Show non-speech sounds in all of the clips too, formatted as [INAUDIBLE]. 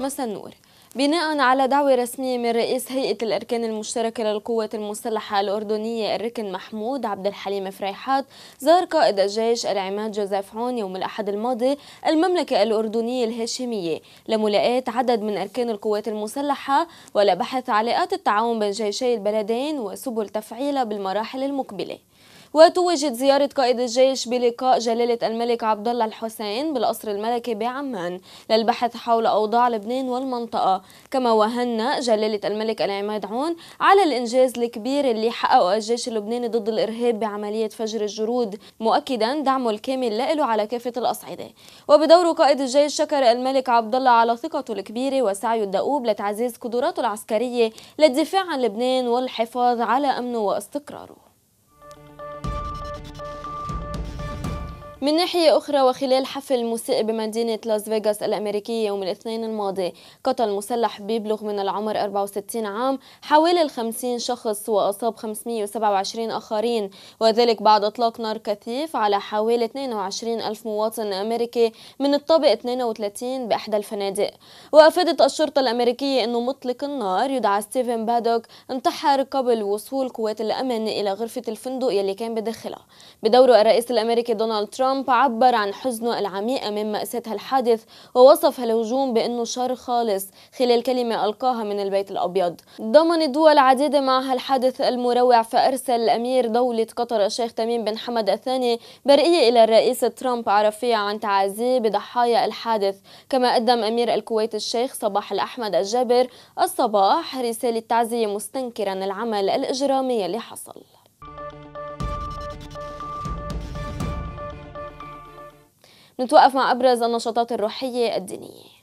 مساء النور بناء على دعوة رسمية من رئيس هيئة الأركان المشتركة للقوات المسلحة الأردنية الركن محمود عبد الحليم فريحات زار قائد الجيش العماد جوزيف عون يوم الأحد الماضي المملكة الأردنية الهاشمية لملاقاة عدد من أركان القوات المسلحة ولبحث علاقات التعاون بين جيشي البلدين وسبل تفعيلها بالمراحل المقبلة وتوجت زيارة قائد الجيش بلقاء جلالة الملك عبد الله الحسين بالقصر الملكي بعمان للبحث حول أوضاع لبنان والمنطقة كما وهن جلالة الملك العماد عون على الإنجاز الكبير اللي حققه الجيش اللبناني ضد الإرهاب بعملية فجر الجرود مؤكدا دعمه الكامل له على كافة الأصعدة وبدوره قائد الجيش شكر الملك عبد الله على ثقته الكبيرة وسعيه الدؤوب لتعزيز قدراته العسكرية للدفاع عن لبنان والحفاظ على أمنه واستقراره من ناحية أخرى وخلال حفل موسيقي بمدينة لاس فيغاس الأمريكية يوم الاثنين الماضي قتل مسلح بيبلغ من العمر 64 عام حوالي 50 شخص وأصاب 527 آخرين وذلك بعد إطلاق نار كثيف على حوالي 22 ألف مواطن أمريكي من الطابق 32 بإحدى الفنادق وأفادت الشرطة الأمريكية أنه مطلق النار يدعى ستيفن بادوك انتحر قبل وصول قوات الأمن إلى غرفة الفندق يلي كان بداخلها بدوره الرئيس الأمريكي دونالد ترامب ترامب عبر عن حزنه العميق من مأساة هالحادث ووصف الهجوم بأنه شر خالص خلال كلمة ألقاها من البيت الأبيض ضمن دول عديدة مع الحادث المروع فأرسل أمير دولة قطر الشيخ تميم بن حمد الثاني برئية إلى الرئيس ترامب عرفية عن تعازيه بضحايا الحادث كما قدم أمير الكويت الشيخ صباح الأحمد الجابر الصباح رسالة تعزية مستنكرا العمل الإجرامي اللي حصل نتوقف مع أبرز النشاطات الروحية الدينية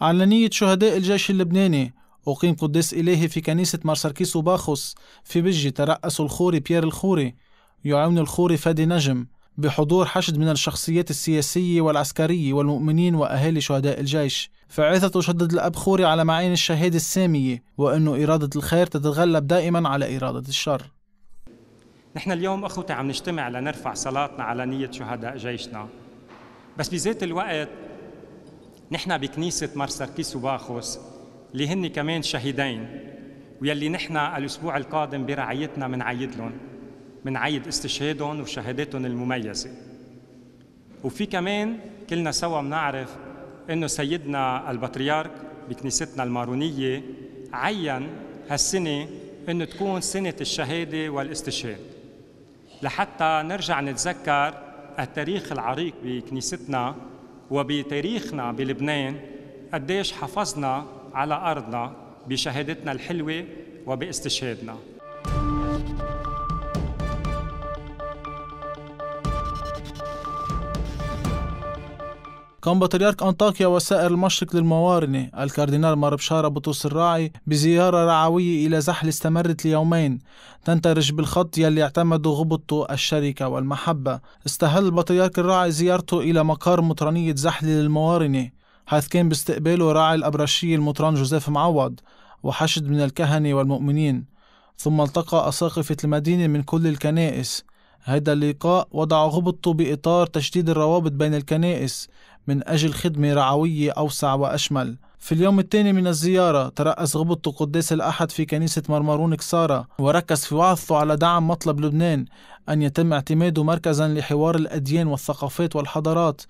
علنية شهداء الجيش اللبناني أقيم قدس إلهي في كنيسة مارسركيس وباخوس في بجي ترأس الخوري بيير الخوري يعاون الخوري فادي نجم بحضور حشد من الشخصيات السياسية والعسكرية والمؤمنين وأهالي شهداء الجيش فعثت وشدد الأب خوري على معين الشهادة السامية وأنه إرادة الخير تتغلب دائما على إرادة الشر نحن اليوم أخوتي عم نجتمع لنرفع صلاتنا على نية شهداء جيشنا بس بذات الوقت نحن بكنيسة مارساركيس وباخوس اللي هن كمان شهيدين ويلي نحن الأسبوع القادم برعايتنا عيد لهم عيد استشهادهم وشهاداتهم المميزة وفي كمان كلنا سوا منعرف انه سيدنا البطريرك بكنيستنا المارونيه عين هالسنه انه تكون سنه الشهاده والاستشهاد لحتى نرجع نتذكر التاريخ العريق بكنيستنا وبتاريخنا بلبنان قديش حافظنا على ارضنا بشهادتنا الحلوه وباستشهادنا قام بطريرك أنطاكيا وسائر المشرق للموارنة الكاردينال ماربشارة بطوس الراعي بزيارة رعوية إلى زحل استمرت ليومين تنترج بالخط يلي اعتمده غبطه الشركة والمحبة استهل بطريرك الراعي زيارته إلى مقر مطرانية زحل للموارنة حيث كان باستقباله راعي الأبرشي المطران جوزيف معوض وحشد من الكهنة والمؤمنين ثم التقى أساقفة المدينة من كل الكنائس هذا اللقاء وضع غبطه بإطار تشديد الروابط بين الكنائس من أجل خدمة رعوية أوسع وأشمل في اليوم الثاني من الزيارة ترأس غبطة قداس الأحد في كنيسة مرمرون كسارة وركز في وعظته على دعم مطلب لبنان أن يتم اعتماده مركزا لحوار الأديان والثقافات والحضارات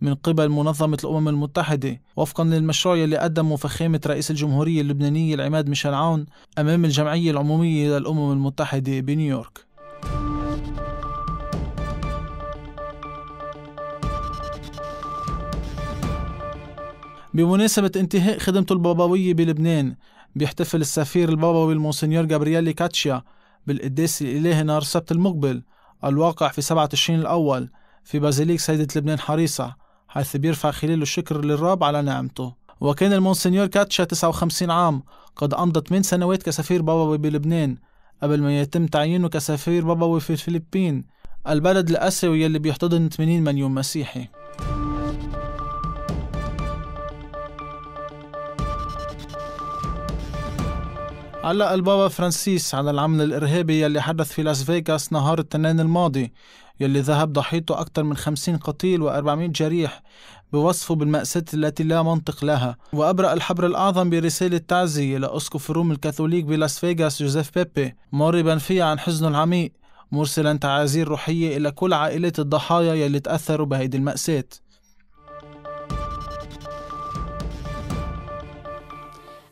من قبل منظمة الأمم المتحدة وفقا للمشروع يلي قدمه فخامة رئيس الجمهورية اللبنانية العماد ميشيل عون أمام الجمعية العمومية للأمم المتحدة بنيويورك بمناسبة انتهاء خدمته البابوية بلبنان بيحتفل السفير البابوي المونسنيور جابرييلي كاتشيا بالقداس الإلهي نهار السبت المقبل الواقع في 27 تشرين الأول في بازيليك سيدة لبنان حريصة حيث بيرفع خلاله الشكر للرب على نعمته وكان المونسنيور كاتشا 59 عام قد أمضى 8 سنوات كسفير بابوي بلبنان قبل ما يتم تعيينه كسفير بابوي في الفلبين البلد الآسيوي اللي بيحتضن 80 مليون مسيحي علق البابا فرانسيس على العمل الإرهابي يلي حدث في لاس فيغاس نهار التنين الماضي يلي ذهب ضحيته أكثر من خمسين قتيل و400 جريح بوصفه بالمأساة التي لا منطق لها وأبرأ الحبر الأعظم برسالة تعزية لأسقف الروم الكاثوليك بلاس فيغاس جوزيف بيبي معربا فيها عن حزنه العميق مرسلا تعازير روحية إلى كل عائلات الضحايا يلي تأثروا بهيدي المأساة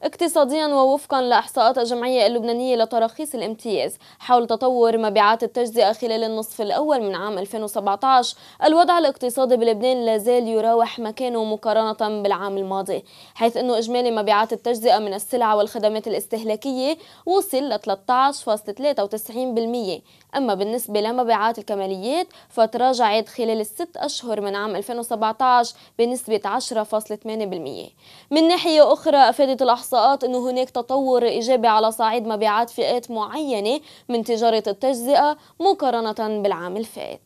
اقتصاديا ووفقا لإحصاءات الجمعية اللبنانية لتراخيص الامتياز حول تطور مبيعات التجزئة خلال النصف الأول من عام 2017 الوضع الاقتصادي بلبنان لازال يراوح مكانه مقارنة بالعام الماضي حيث أنه إجمالي مبيعات التجزئة من السلع والخدمات الاستهلاكية وصل ل 13.93% أما بالنسبة لمبيعات الكماليات فتراجعت خلال الست أشهر من عام 2017 بنسبة 10.8% من ناحية أخرى أفادت الأحصاءات أنه هناك تطور إيجابي على صعيد مبيعات فئات معينة من تجارة التجزئة مقارنة بالعام الفات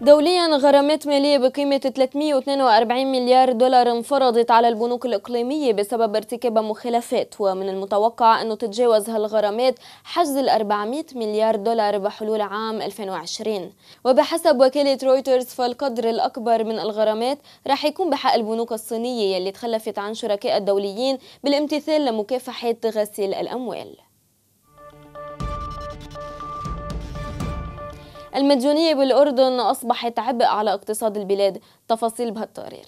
دوليا غرامات مالية بقيمة 342 مليار دولار انفرضت على البنوك الإقليمية بسبب ارتكابها مخالفات ومن المتوقع أنه تتجاوز هالغرامات حجز ال 400 مليار دولار بحلول عام 2020 وبحسب وكالة رويترز فالقدر الأكبر من الغرامات راح يكون بحق البنوك الصينية يلي تخلفت عن شركاء الدوليين بالامتثال لمكافحة غسيل الأموال المديونية بالأردن أصبحت عبء على اقتصاد البلاد تفاصيل بهالتقرير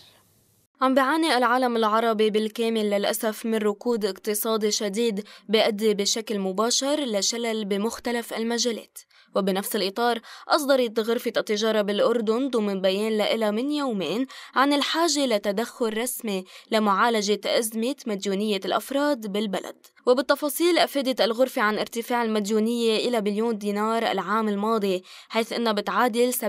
عم بيعاني العالم العربي بالكامل للأسف من ركود اقتصادي شديد بيؤدي بشكل مباشر لشلل بمختلف المجالات وبنفس الإطار أصدرت غرفة التجارة بالأردن ضمن بيان لها من يومين عن الحاجة لتدخل رسمي لمعالجة أزمة مديونية الأفراد بالبلد وبالتفاصيل أفادت الغرفة عن ارتفاع المديونية إلى بليون دينار العام الماضي حيث أنها بتعادل 70%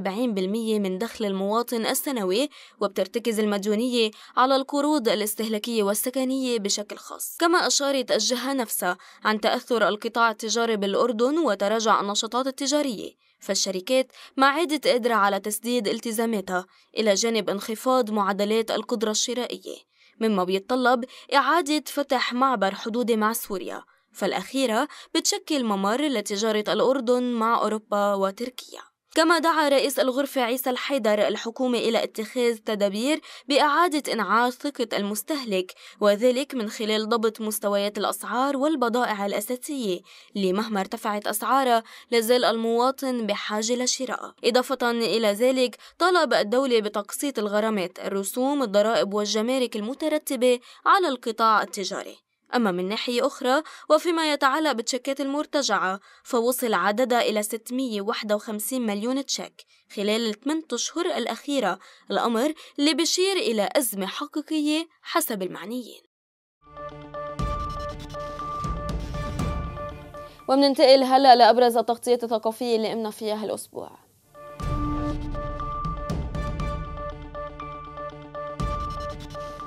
من دخل المواطن السنوي وبترتكز المديونية على القروض الاستهلاكية والسكنية بشكل خاص كما أشارت الجهة نفسها عن تأثر القطاع التجاري بالأردن وتراجع النشاطات التجارية فالشركات ما عادت قادرة على تسديد التزاماتها إلى جانب انخفاض معدلات القدرة الشرائية مما بيتطلب إعادة فتح معبر حدودي مع سوريا فالأخيرة بتشكل ممر لتجارة الأردن مع أوروبا وتركيا كما دعا رئيس الغرفة عيسى الحيدر الحكومة إلى اتخاذ تدابير بإعادة إنعاش ثقة المستهلك وذلك من خلال ضبط مستويات الأسعار والبضائع الأساسية اللي مهما ارتفعت أسعارها لازال المواطن بحاجة لشرائها إضافة إلى ذلك طالب الدولة بتقسيط الغرامات الرسوم الضرائب والجمارك المترتبة على القطاع التجاري أما من ناحية أخرى وفيما يتعلق بالتشيكات المرتجعة فوصل عددها إلى 651 مليون تشيك خلال الثمان أشهر الأخيرة الأمر اللي بيشير إلى أزمة حقيقية حسب المعنيين ومننتقل هلا لابرز التغطيه الثقافيه اللي قمنا فيها هالاسبوع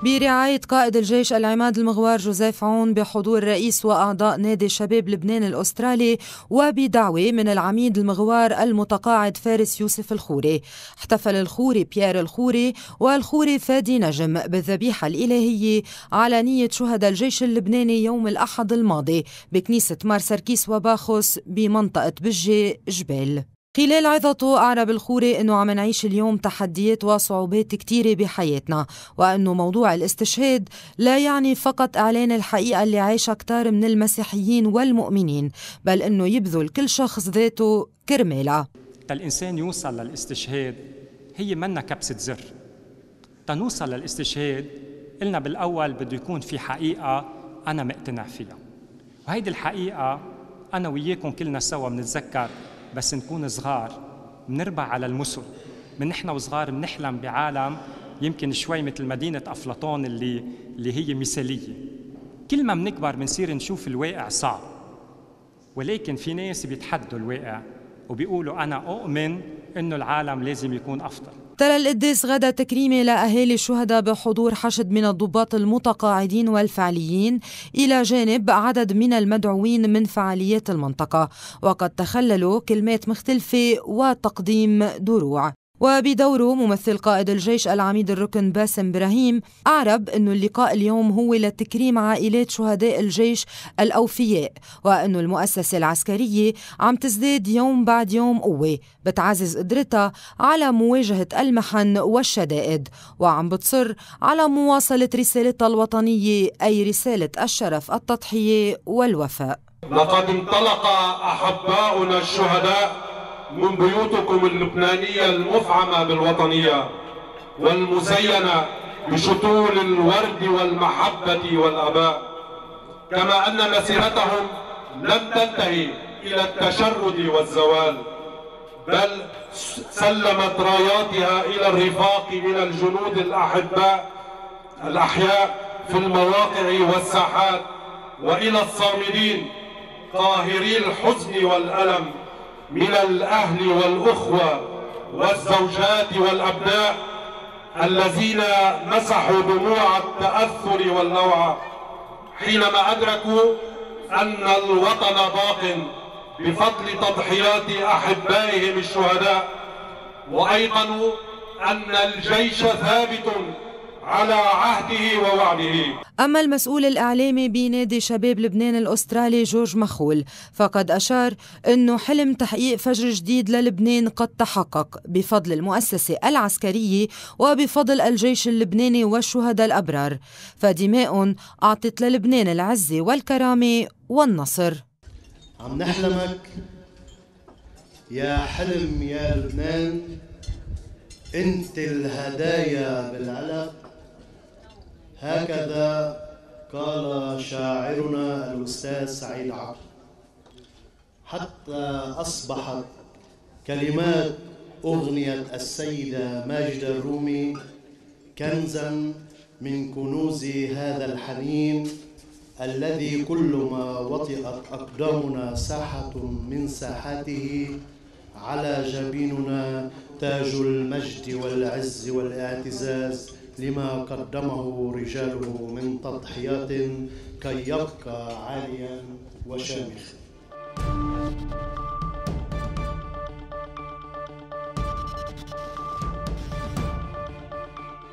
برعاية قائد الجيش العماد المغوار جوزيف عون بحضور رئيس وأعضاء نادي شباب لبنان الأسترالي وبدعوة من العميد المغوار المتقاعد فارس يوسف الخوري احتفل الخوري بيير الخوري والخوري فادي نجم بالذبيحة الإلهية على نية شهداء الجيش اللبناني يوم الأحد الماضي بكنيسة مار سركيس وباخوس بمنطقة بجي جبال خلال عظته أعرب الخوري أنه عم نعيش اليوم تحديات وصعوبات كتيرة بحياتنا وأنه موضوع الاستشهاد لا يعني فقط إعلان الحقيقة اللي عايشها كتار من المسيحيين والمؤمنين بل أنه يبذل كل شخص ذاته كرمالها الإنسان يوصل للاستشهاد هي منا كبسة زر تنوصل للاستشهاد قلنا بالأول بده يكون في حقيقة أنا مقتنع فيها وهيدي الحقيقة أنا وياكم كلنا سوا بنتذكر بس نكون صغار بنربى على المسل من نحن وصغار بنحلم بعالم يمكن شوي مثل مدينة أفلاطون اللي اللي هي مثالية كل ما بنكبر بنصير نشوف الواقع صعب ولكن في ناس بيتحدوا الواقع وبيقولوا أنا أؤمن إنه العالم لازم يكون أفضل تلا القديس غدا تكريمي لأهالي الشهداء بحضور حشد من الضباط المتقاعدين والفعليين إلى جانب عدد من المدعوين من فعاليات المنطقة وقد تخللوا كلمات مختلفة وتقديم دروع وبدوره ممثل قائد الجيش العميد الركن باسم ابراهيم اعرب انه اللقاء اليوم هو لتكريم عائلات شهداء الجيش الاوفياء وانه المؤسسه العسكريه عم تزداد يوم بعد يوم قوه بتعزز قدرتها على مواجهه المحن والشدائد وعم بتصر على مواصله رسالتها الوطنيه اي رساله الشرف التضحيه والوفاء لقد انطلق احباؤنا الشهداء من بيوتكم اللبنانية المفعمة بالوطنية والمزينة بشتول الورد والمحبة والأباء كما أن مسيرتهم لم تنتهي إلى التشرد والزوال بل سلمت راياتها إلى الرفاق من الجنود الأحباء الأحياء في المواقع والساحات وإلى الصامدين طاهري الحزن والألم من الأهل والأخوة والزوجات والأبناء الذين مسحوا دموع التأثر واللوعة حينما أدركوا أن الوطن باق بفضل تضحيات أحبائهم الشهداء وأيقنوا أن الجيش ثابت على عهده ووعده أما المسؤول الإعلامي بنادي شباب لبنان الأسترالي جورج مخول فقد أشار أنه حلم تحقيق فجر جديد للبنان قد تحقق بفضل المؤسسة العسكرية وبفضل الجيش اللبناني والشهداء الأبرار فدماء أعطت للبنان العزة والكرامة والنصر عم نحلمك يا حلم يا لبنان انت الهدايا بالعلب هكذا قال شاعرنا الأستاذ سعيد عقل حتى أصبحت كلمات أغنية السيدة ماجدة الرومي كنزا من كنوز هذا الحنين الذي كلما وطئت أقدامنا ساحة من ساحاته على جبيننا تاج المجد والعز والاعتزاز لما قدمه رجاله من تضحيات كي يبقى عاليا وشامخا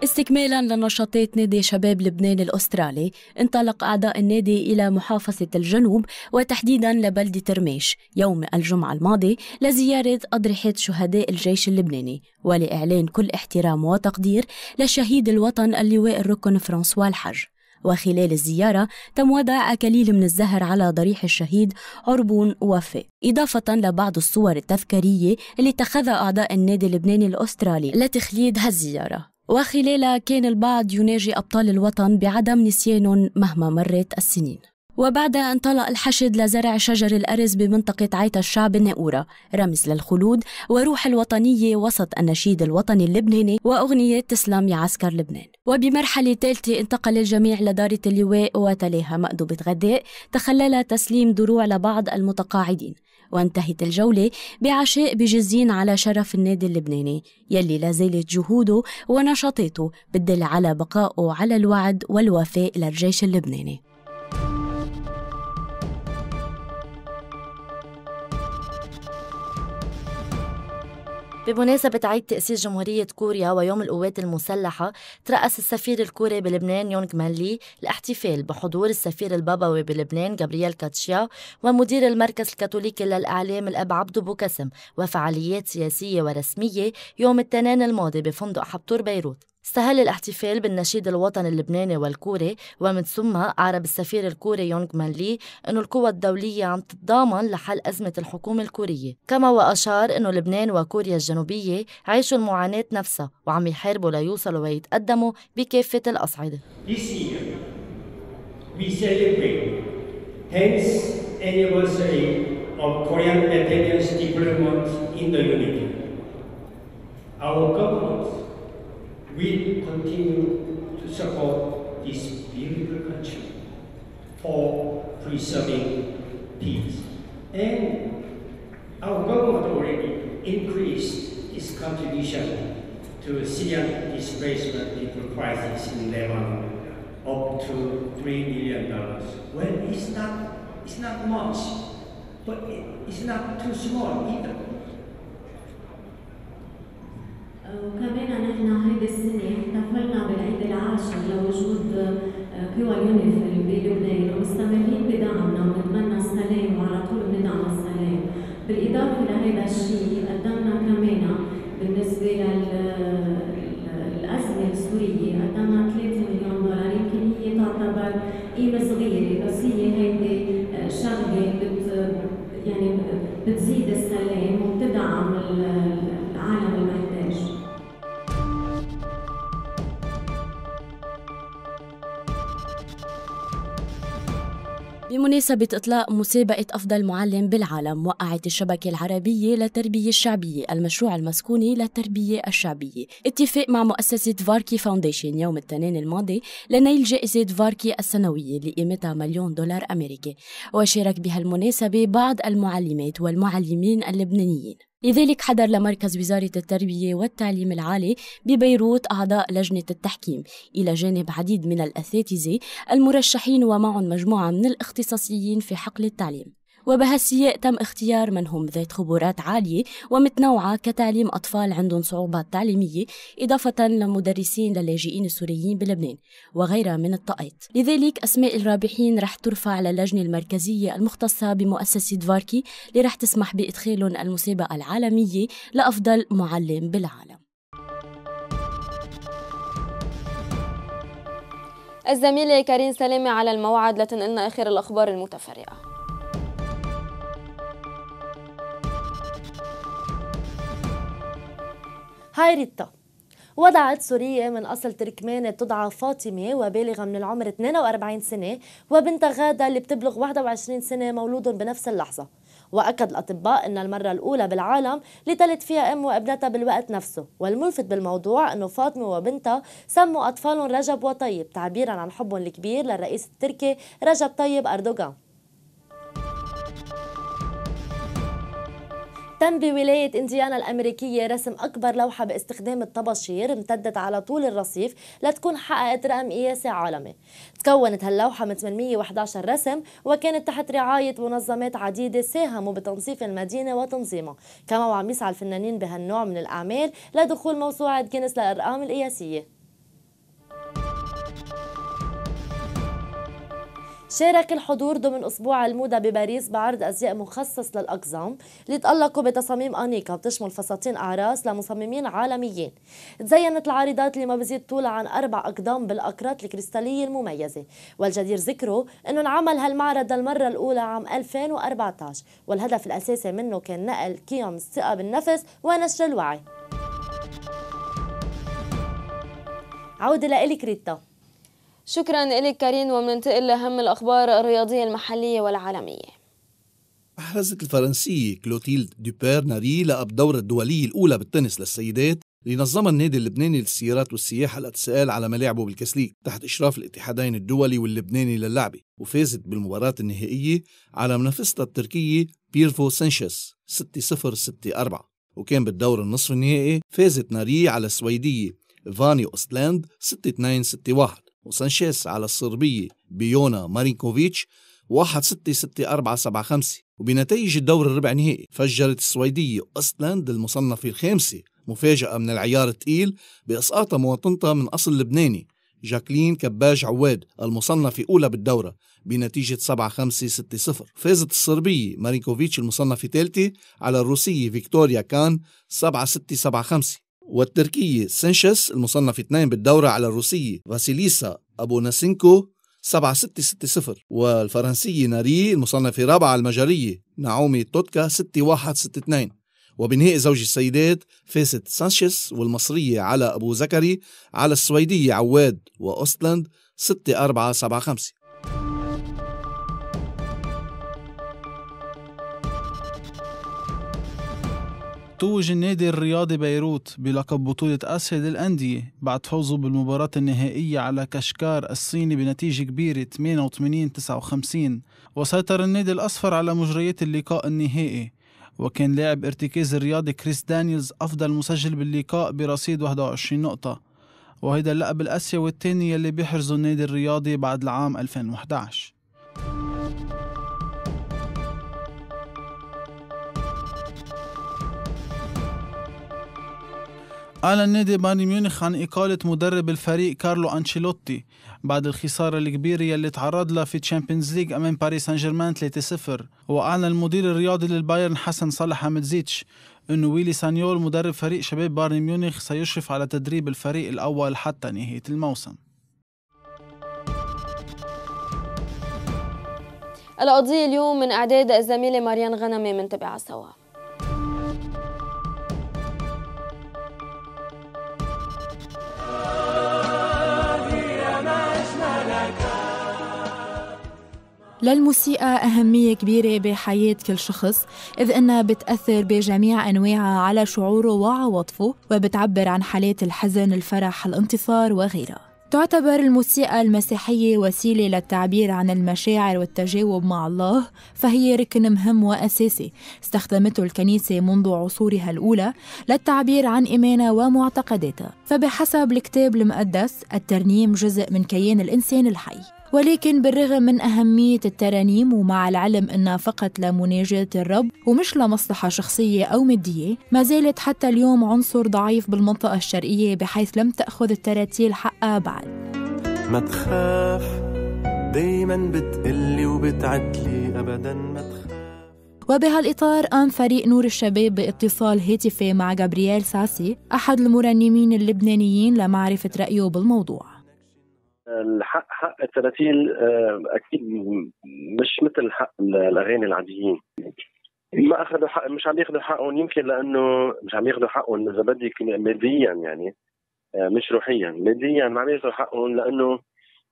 استكمالا لنشاطات نادي شباب لبنان الأسترالي انطلق أعضاء النادي إلى محافظة الجنوب وتحديدا لبلدة رميش يوم الجمعة الماضي لزيارة أضرحة شهداء الجيش اللبناني ولإعلان كل احترام وتقدير لشهيد الوطن اللواء الركن فرانسوا الحج وخلال الزيارة تم وضع أكاليل من الزهر على ضريح الشهيد عربون وفي إضافة لبعض الصور التذكارية اللي اتخذها أعضاء النادي اللبناني الأسترالي لتخليد هالزيارة وخلالها كان البعض يناجي أبطال الوطن بعدم نسيان مهما مرت السنين وبعدها انطلق الحشد لزرع شجر الأرز بمنطقة عيتا الشعب النقورة رمز للخلود وروح الوطنية وسط النشيد الوطني اللبناني وأغنية تسلم يا عسكر لبنان وبمرحلة ثالثة انتقل الجميع لدارة اللواء وتلاها مأدبة غداء تخلل تسليم دروع لبعض المتقاعدين وانتهت الجولة بعشاء بجزين على شرف النادي اللبناني يلي لازالت جهوده ونشاطاته بتدل على بقائه على الوعد والوفاء للجيش اللبناني بمناسبة عيد تأسيس جمهورية كوريا ويوم القوات المسلحة ترأس السفير الكوري بلبنان يونغ مالي الاحتفال بحضور السفير البابوي بلبنان جابرييل كاتشيا ومدير المركز الكاثوليكي للإعلام الأب عبدو بوكسم وفعاليات سياسية ورسمية يوم التنان الماضي بفندق حبتور بيروت استهل الاحتفال بالنشيد الوطني اللبناني والكوري ومن ثم أعرب السفير الكوري يونغ مان لي انه القوى الدولية عم تتضامن لحل أزمة الحكومة الكورية كما وأشار أنه لبنان وكوريا الجنوبية عاشوا المعاناة نفسها وعم يحاربوا ليوصلوا ويتقدموا بكافة الأصعدة we celebrate 10th anniversary of Korean Battalions deployment in the unity. Our government we continue to support this beautiful country for preserving peace. And our government already increased its contribution to Syrian displacement people crisis in Lebanon up to three million dollars. Well, it's not it's not much, but it, it's not too small either. وكمان نحن هيدي السنة احتفلنا بالعيد العاشر لوجود قوى آه، يونيفيل بلبنان ومستمرين بدعمنا ونتمنى السلام وعلى طول بندعم السلام بالإضافة لهذا الشيء قدمنا كمان بالنسبة بمناسبة إطلاق مسابقة أفضل معلم بالعالم وقعت الشبكة العربية للتربية الشعبية المشروع المسكوني للتربية الشعبية اتفاق مع مؤسسة فاركي فاونديشن يوم الاثنين الماضي لنيل جائزة فاركي السنوية اللي قيمتها مليون دولار أمريكي وشارك بهالمناسبة بعض المعلمات والمعلمين اللبنانيين لذلك حضر لمركز وزارة التربية والتعليم العالي ببيروت أعضاء لجنة التحكيم إلى جانب عديد من الأساتذة المرشحين ومعهم مجموعة من الاختصاصيين في حقل التعليم وبهالسياق تم اختيار من هم ذات خبرات عالية ومتنوعة كتعليم أطفال عندهم صعوبات تعليمية إضافة لمدرسين للاجئين السوريين بلبنان وغيرها من الطاقات لذلك أسماء الرابحين رح ترفع للجنة المركزية المختصة بمؤسسة فاركي اللي رح تسمح بإدخالهم المسابقة العالمية لأفضل معلم بالعالم الزميلة كارين سلامة على الموعد لتنقلنا آخر الأخبار المتفرقة هاي ريتا وضعت سورية من أصل تركماني تدعى فاطمة وبالغة من العمر 42 سنة وبنت غادة اللي بتبلغ 21 سنة مولود بنفس اللحظة وأكد الأطباء أن المرة الأولى بالعالم لتلد فيها أم وابنتها بالوقت نفسه والملفت بالموضوع أنه فاطمة وبنتها سموا أطفالهم رجب وطيب تعبيرا عن حبهم الكبير للرئيس التركي رجب طيب أردوغان تم بولاية إنديانا الأمريكية رسم أكبر لوحة باستخدام الطباشير امتدت على طول الرصيف لتكون حققت رقم قياسي عالمي تكونت هاللوحة من 811 رسم وكانت تحت رعاية منظمات عديدة ساهموا بتنظيف المدينة وتنظيمها كما وعم يسعى الفنانين بهالنوع من الأعمال لدخول موسوعة جينيس للأرقام القياسية شارك الحضور ضمن أسبوع الموضة بباريس بعرض أزياء مخصص للأقزام اللي تألقوا بتصاميم أنيقة بتشمل فساتين أعراس لمصممين عالميين تزينت العارضات اللي ما بزيد طولها عن أربع أقدام بالأقراط الكريستالية المميزة والجدير ذكره أنه انعمل هالمعرض للمرة الأولى عام 2014 والهدف الأساسي منه كان نقل قيم الثقة بالنفس ونشر الوعي عودة لإلك ريتا شكرا لك كارين ومننتقل لأهم الأخبار الرياضية المحلية والعالمية أحرزت الفرنسية كلوتيلد دوبير ناري لقب دورة الدولية الأولى بالتنس للسيدات اللي نظمها النادي اللبناني للسيارات والسياحة الأتسال على ملاعبه بالكسليك تحت إشراف الاتحادين الدولي واللبناني للعبة وفازت بالمباراة النهائية على منافستها التركية بيرفو سانشيس 6-0 6-4 وكان بالدور النصف النهائي فازت ناري على السويدية فاني أوستلاند 6-2 6-1 وسانشيز على الصربية بيونا مارينكوفيتش 1 6 6 4 7 5 وبنتائج الدور الربع نهائي فجرت السويدية أسلاند المصنفة الخامسة مفاجأة من العيار الثقيل بإسقاطها مواطنتها من أصل لبناني جاكلين كباج عواد المصنفة أولى بالدورة بنتيجة 7 5 6 0 فازت الصربية مارينكوفيتش المصنفة ثالثة على الروسية فيكتوريا كان 7 6 7 5 والتركية سنشس المصنف اثنين بالدورة على الروسية فاسيليسا أبو ناسينكو 7660 والفرنسية ناري المصنفة رابعة المجرية نعومي توتكا 6162 وبنهائي زوج السيدات فاست سانشيس والمصرية على أبو زكري على السويدية عواد وأوستلاند 6475 توج النادي الرياضي بيروت بلقب بطولة أسيا للأندية بعد فوزه بالمباراة النهائية على كشكار الصيني بنتيجة كبيرة 88-59 وسيطر النادي الأصفر على مجريات اللقاء النهائي وكان لاعب ارتكاز الرياضي كريس دانييلز أفضل مسجل باللقاء برصيد 21 نقطة وهيدا اللقب الأسيوي الثاني يلي بيحرزه النادي الرياضي بعد العام 2011 أعلن نادي بايرن ميونخ عن إقالة مدرب الفريق كارلو أنشيلوتي بعد الخسارة الكبيرة يلي تعرض لها في تشامبيونز ليج أمام باريس سان جيرمان 3-0 وأعلن المدير الرياضي للبايرن حسن صالح حمدزيتش أنه ويلي سانيول مدرب فريق شباب بايرن ميونخ سيشرف على تدريب الفريق الأول حتى نهاية الموسم القضية اليوم من إعداد الزميلة ماريان غنمي من تبع سوا للموسيقى أهمية كبيرة بحياة كل شخص إذ أنها بتأثر بجميع أنواعها على شعوره وعواطفه وبتعبر عن حالات الحزن الفرح الانتصار وغيرها تعتبر الموسيقى المسيحية وسيلة للتعبير عن المشاعر والتجاوب مع الله فهي ركن مهم وأساسي استخدمته الكنيسة منذ عصورها الأولى للتعبير عن إيمانها ومعتقداتها فبحسب الكتاب المقدس الترنيم جزء من كيان الإنسان الحي ولكن بالرغم من أهمية الترانيم ومع العلم أنها فقط لمناجاة الرب ومش لمصلحة شخصية أو مادية ما زالت حتى اليوم عنصر ضعيف بالمنطقة الشرقية بحيث لم تأخذ التراتيل حقها بعد ما تخاف دايما بتقلي وبتعدلي أبدا ما تخاف وبهالإطار قام فريق نور الشباب باتصال هاتفي مع جابرييل ساسي أحد المرنمين اللبنانيين لمعرفة رأيه بالموضوع الحق حق التماثيل آه، اكيد مش مثل حق الاغاني العاديين ما اخذوا حق مش عم ياخذوا حقهم يمكن لانه مش عم ياخذوا حقهم اذا بدك ماديا يعني آه، مش روحيا ماديا ما عم ياخذوا حقهم لانه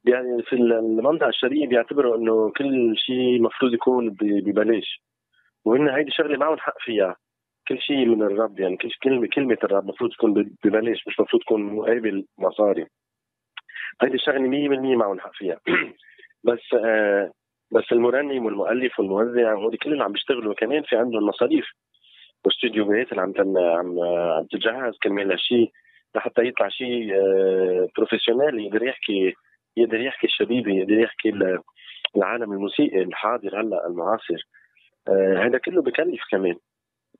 يعني في المنطقه الشرقيه بيعتبروا انه كل شيء مفروض يكون ببلاش وهن هيدي شغله معهم حق فيها كل شيء من الرب يعني كل كلمه كلمه الرب مفروض تكون ببلاش مش مفروض تكون مقابل مصاري هذه شغله 100% معهم الحق فيها [CLEARS THROAT] بس آه بس المرنم والمؤلف والموزع وهول كلهم اللي عم بيشتغلوا كمان في عندهم مصاريف واستديوهات اللي عم تن... عم عم تتجهز كرمال شيء لحتى يطلع شيء آه بروفيشنال يقدر يحكي يقدر يحكي الشبيبه يقدر يحكي العالم الموسيقي الحاضر هلا المعاصر هذا آه كله بكلف كمان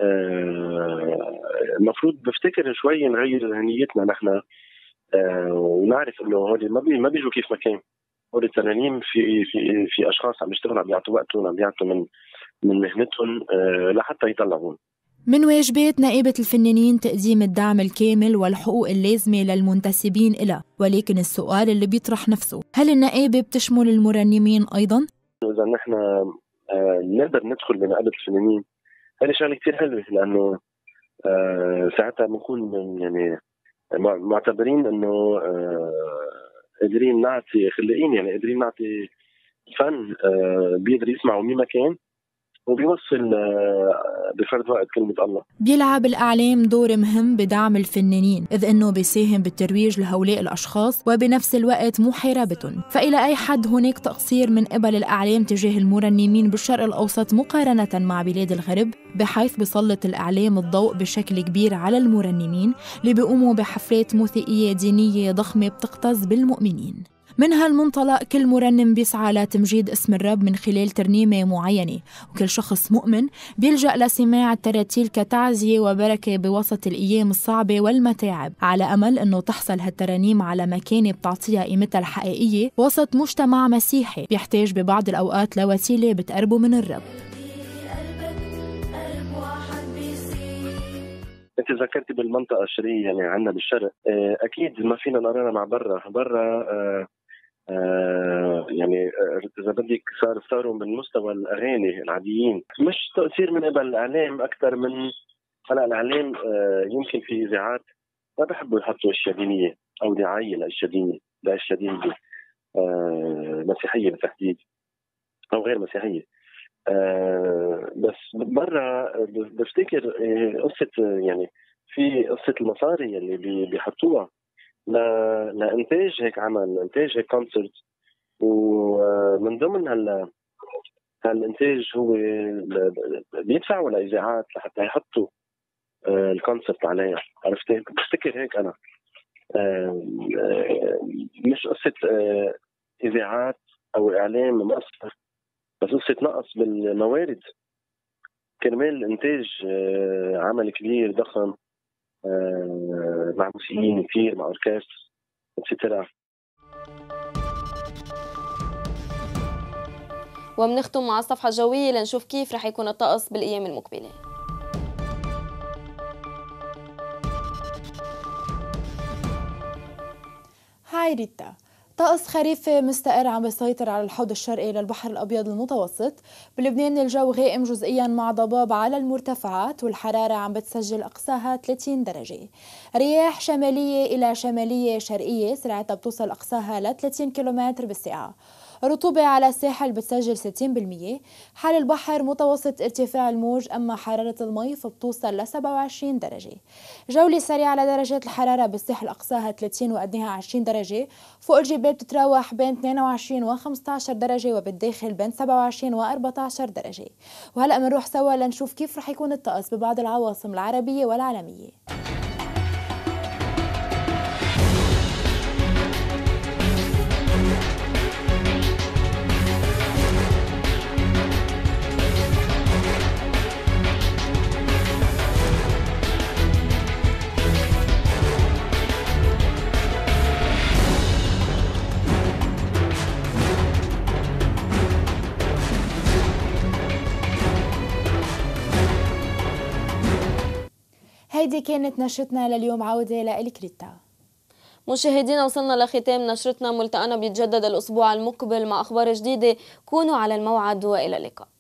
آه، المفروض بفتكر شوي نغير نيتنا نحن آه، ونعرف انه هول ما بيجوا كيف ما كان هول التنانين في في في اشخاص عم يشتغلوا عم يعطوا وقتهم عم يعطوا من من مهنتهم آه، لحتى يطلعون من واجبات نائبة الفنانين تقديم الدعم الكامل والحقوق اللازمة للمنتسبين إلى ولكن السؤال اللي بيطرح نفسه هل النائبة بتشمل المرنمين أيضا؟ إذا نحن آه، نقدر ندخل بنائبة الفنانين هذه شغلة كثير حلوة لأنه ساعتها بنكون يعني معتبرين انه آه، قادرين نعطي خلاقين يعني قادرين نعطي فن آه، بيقدر يسمعه مين ما كان وبيوصل آه، بفرد وقت كلمة الله بيلعب الأعلام دور مهم بدعم الفنانين إذ أنه بيساهم بالترويج لهؤلاء الأشخاص وبنفس الوقت محاربتهم فإلى أي حد هناك تقصير من قبل الأعلام تجاه المرنمين بالشرق الأوسط مقارنة مع بلاد الغرب بحيث بيسلط الإعلام الضوء بشكل كبير على المرنمين اللي بيقوموا بحفلات موسيقية دينية ضخمة بتقتز بالمؤمنين من هالمنطلق كل مرنم بيسعى لتمجيد اسم الرب من خلال ترنيمة معينة وكل شخص مؤمن بيلجأ لسماع التراتيل كتعزية وبركة بوسط الأيام الصعبة والمتاعب على أمل أنه تحصل هالترانيم على مكانة بتعطيها قيمتها الحقيقية وسط مجتمع مسيحي بيحتاج ببعض الأوقات لوسيلة بتقربه من الرب انت ذكرتي بالمنطقه الشرقيه يعني عندنا بالشرق آه، اكيد ما فينا نقارنها مع برا برا آه، آه، يعني آه، اذا بدك صار صاروا من مستوى الاغاني العاديين مش تاثير من قبل الاعلام اكثر من هلا الاعلام آه، يمكن في اذاعات ما بحبوا يحطوا اشياء دينيه او دعايه للشادينيه للشادينيه لاشياء مسيحيه بالتحديد او غير مسيحيه بس برا بفتكر قصه يعني في قصه المصاري اللي بيحطوها لانتاج هيك عمل انتاج هيك كونسرت ومن ضمن هال هالانتاج هو بيدفعوا لإذاعات لحتى يحطوا آه، الكونسرت عليها عرفت بفتكر هيك انا آه، آه، مش قصه اذاعات او اعلام مؤثر بس قصه نقص بالموارد كرمال انتاج عمل كبير ضخم آه، مع موسيقيين كثير مع اوركسترا اتسترا وبنختم مع الصفحة الجوية لنشوف كيف رح يكون الطقس بالأيام المقبلة هاي ريتا طقس خريف مستقر عم بيسيطر على الحوض الشرقي للبحر الابيض المتوسط، بلبنان الجو غائم جزئيا مع ضباب على المرتفعات والحراره عم بتسجل اقصاها 30 درجه. رياح شماليه الى شماليه شرقيه سرعتها بتوصل اقصاها ل 30 كيلومتر بالساعه. رطوبة على الساحل بتسجل 60% حال البحر متوسط ارتفاع الموج أما حرارة المي فبتوصل ل 27 درجة جولة سريعة على درجات الحرارة بالساحل أقصاها 30 وأدناها 20 درجة فوق الجبال بتتراوح بين 22 و 15 درجة وبالداخل بين 27 و 14 درجة وهلأ منروح سوا لنشوف كيف رح يكون الطقس ببعض العواصم العربية والعالمية كانت نشرتنا لليوم عودة لإلكريتا مشاهدينا وصلنا لختام نشرتنا ملتقنا بيتجدد الأسبوع المقبل مع أخبار جديدة كونوا على الموعد وإلى اللقاء